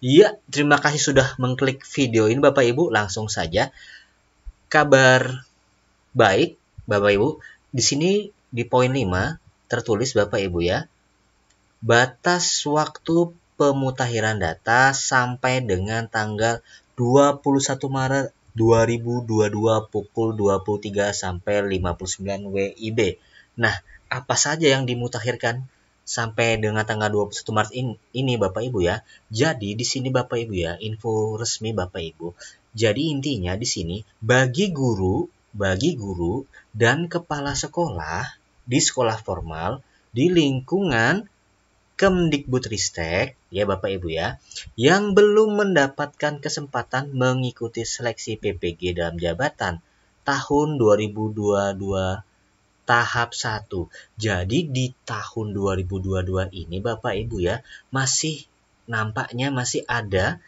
Iya, terima kasih sudah mengklik video ini Bapak Ibu. Langsung saja kabar baik Bapak Ibu. Di sini di poin 5 tertulis Bapak Ibu ya. Batas waktu pemutakhiran data sampai dengan tanggal 21 Maret 2022 pukul 23 sampai 59 WIB. Nah, apa saja yang dimutakhirkan? sampai dengan tanggal 21 Maret ini, ini Bapak Ibu ya. Jadi di sini Bapak Ibu ya, info resmi Bapak Ibu. Jadi intinya di sini bagi guru, bagi guru dan kepala sekolah di sekolah formal di lingkungan Kemdikbudristek ya Bapak Ibu ya yang belum mendapatkan kesempatan mengikuti seleksi PPG dalam jabatan tahun 2022 tahap 1. Jadi di tahun 2022 ini Bapak Ibu ya, masih nampaknya masih ada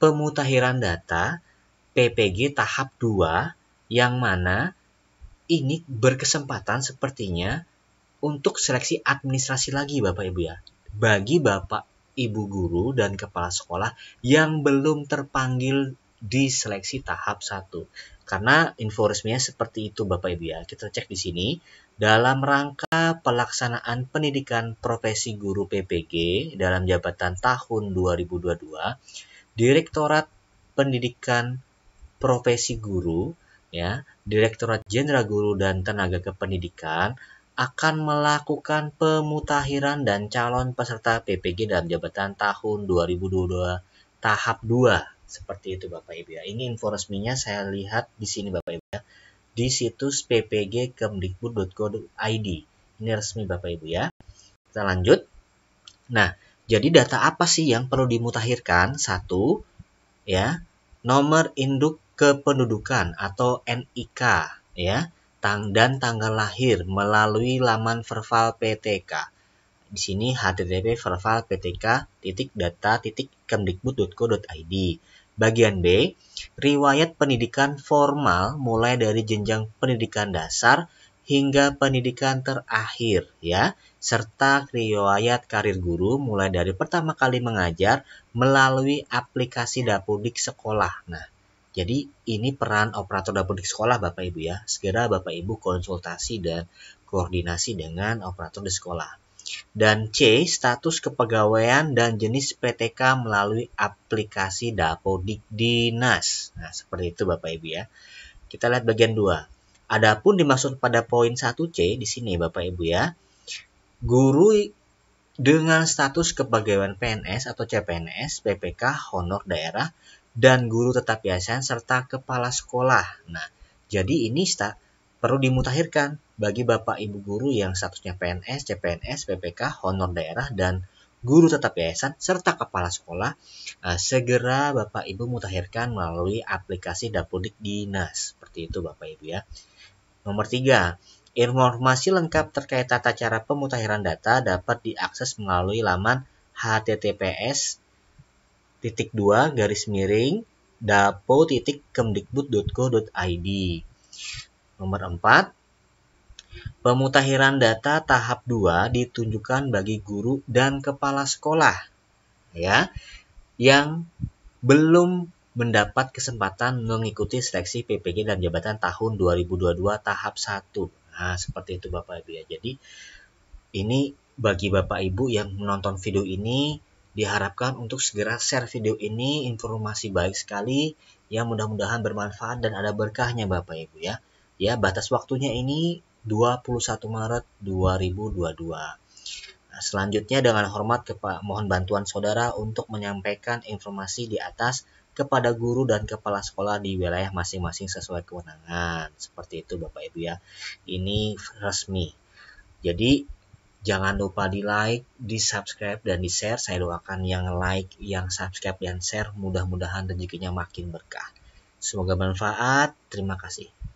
pemutahiran data PPG tahap 2 yang mana ini berkesempatan sepertinya untuk seleksi administrasi lagi Bapak Ibu ya. Bagi Bapak Ibu guru dan kepala sekolah yang belum terpanggil di seleksi tahap 1. Karena info resminya seperti itu Bapak Ibu ya. Kita cek di sini dalam rangka pelaksanaan pendidikan profesi guru PPG dalam jabatan tahun 2022, Direktorat Pendidikan Profesi Guru ya, Direktorat Jenderal Guru dan Tenaga Kependidikan akan melakukan pemutahiran dan calon peserta PPG dalam jabatan tahun 2022 tahap 2 seperti itu Bapak Ibu ya. Ini info resminya saya lihat di sini Bapak Ibu ya. Di situs ppg.kemdikbud.go.id. Ini resmi Bapak Ibu ya. Kita lanjut. Nah, jadi data apa sih yang perlu dimutahirkan? Satu, ya, nomor induk kependudukan atau NIK, ya, tang dan tanggal lahir melalui laman verval PTK di sini http verval ptk titik data titik kemdikbud.co.id Bagian B, riwayat pendidikan formal mulai dari jenjang pendidikan dasar hingga pendidikan terakhir ya, serta riwayat karir guru mulai dari pertama kali mengajar melalui aplikasi dapodik sekolah. Nah, jadi ini peran operator dapodik sekolah Bapak Ibu ya. Segera Bapak Ibu konsultasi dan koordinasi dengan operator di sekolah dan C. Status kepegawaian dan jenis PTK melalui aplikasi Dapodik Dinas. Nah, seperti itu Bapak Ibu ya. Kita lihat bagian 2. Adapun dimaksud pada poin 1C di sini Bapak Ibu ya. Guru dengan status kepegawaian PNS atau CPNS, PPK, honor daerah, dan guru tetap biasa serta kepala sekolah. Nah, jadi ini sta perlu dimutahirkan bagi Bapak Ibu guru yang statusnya PNS, CPNS, PPK, honor daerah, dan guru tetap yayasan, serta kepala sekolah, eh, segera Bapak Ibu mutahirkan melalui aplikasi Dapodik Dinas. Seperti itu Bapak Ibu ya. Nomor tiga, informasi lengkap terkait tata cara pemutahiran data dapat diakses melalui laman https titik dua garis miring dapo titik kemdikbud.go.id Nomor 4. Pemutakhiran data tahap 2 ditunjukkan bagi guru dan kepala sekolah ya yang belum mendapat kesempatan mengikuti seleksi PPG dan jabatan tahun 2022 tahap 1. Nah, seperti itu Bapak Ibu ya. Jadi ini bagi Bapak Ibu yang menonton video ini diharapkan untuk segera share video ini informasi baik sekali yang mudah-mudahan bermanfaat dan ada berkahnya Bapak Ibu ya. Ya, batas waktunya ini 21 Maret 2022. Nah, selanjutnya dengan hormat mohon bantuan saudara untuk menyampaikan informasi di atas kepada guru dan kepala sekolah di wilayah masing-masing sesuai kewenangan. Seperti itu Bapak Ibu ya. Ini resmi. Jadi jangan lupa di like, di subscribe dan di share. Saya doakan yang like, yang subscribe dan share mudah-mudahan rezekinya makin berkah. Semoga bermanfaat. Terima kasih.